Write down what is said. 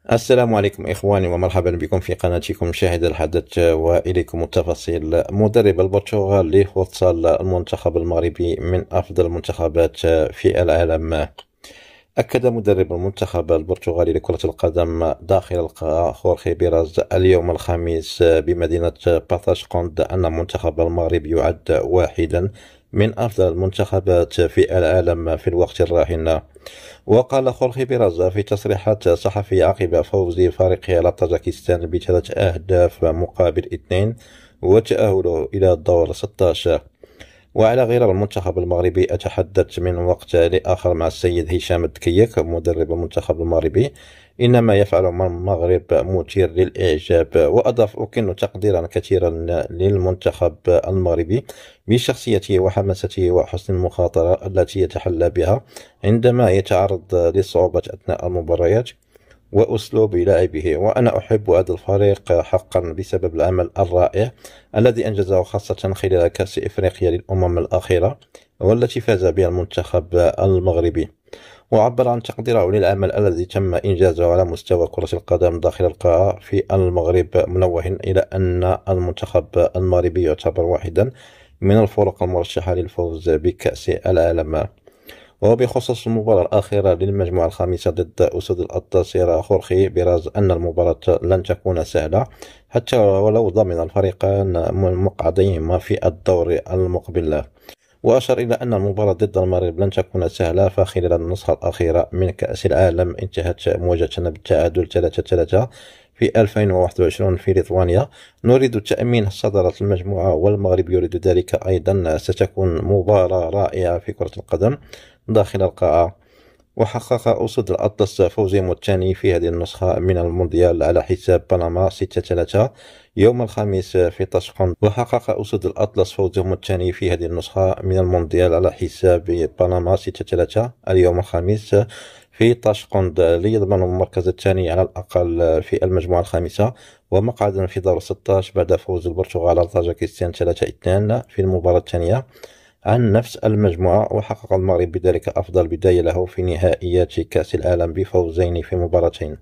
السلام عليكم إخواني ومرحبا بكم في قناتكم شاهد الحدث وإليكم التفاصيل مدرب البرتغال لفوتسال المنتخب المغربي من أفضل المنتخبات في العالم أكد مدرب المنتخب البرتغالي لكرة القدم داخل القاعة خورخي بيراز اليوم الخميس بمدينة باتاشقوند أن منتخب المغرب يعد واحدا من أفضل المنتخبات في العالم في الوقت الراهن وقال خورخي بيرازا في تصريحات صحفية عقب فوز فريقه على طاجكستان بثلاث أهداف مقابل اثنين وتأهله إلى الدور 16 وعلى غير المنتخب المغربي أتحدث من وقت لآخر مع السيد هشام الدكيك مدرب المنتخب المغربي إنما يفعله المغرب مثير للإعجاب وأضاف أكن تقديرا كثيرا للمنتخب المغربي بشخصيته وحماسته وحسن المخاطرة التي يتحلى بها عندما يتعرض للصعوبات أثناء المباريات وأسلوب لعبه وأنا أحب هذا الفريق حقا بسبب العمل الرائع الذي أنجزه خاصة خلال كأس إفريقيا للأمم الأخيرة والتي فاز بها المنتخب المغربي وعبر عن تقديره للعمل الذي تم إنجازه على مستوى كرة القدم داخل القاعة في المغرب منوه إلى أن المنتخب المغربي يعتبر واحدا من الفرق المرشحة للفوز بكأس العالم وبخصوص المباراة الأخيرة للمجموعة الخامسة ضد أسود يرى خورخي برز أن المباراة لن تكون سهلة حتى ولو ضمن الفريقان مقعديهما في الدور المقبل وأشار إلى أن المباراة ضد المغرب لن تكون سهلة فخلال النسخة الأخيرة من كأس العالم انتهت مواجهتنا بالتعادل 3-3 في 2021 في ليتوانيا نريد تأمين صدارة المجموعة والمغرب يريد ذلك أيضا ستكون مباراة رائعة في كرة القدم داخل القاعة وحقق أسد الأطلس فوزهم متاني في هذه النسخة من المونديال على حساب بنما 6-3 يوم الخميس في طشقند وحقق أسد الأطلس فوزهم متاني في هذه النسخة من المونديال على حساب بنما 6-3 اليوم الخميس في طشقند ليضمن المركز الثاني على الأقل في المجموعة الخامسة ومقعدا في دور 16 بعد فوز البرتغال على طاجكستان 3-2 في المباراة الثانية عن نفس المجموعة وحقق المغرب بذلك أفضل بداية له في نهائيات كأس العالم بفوزين في مباراتين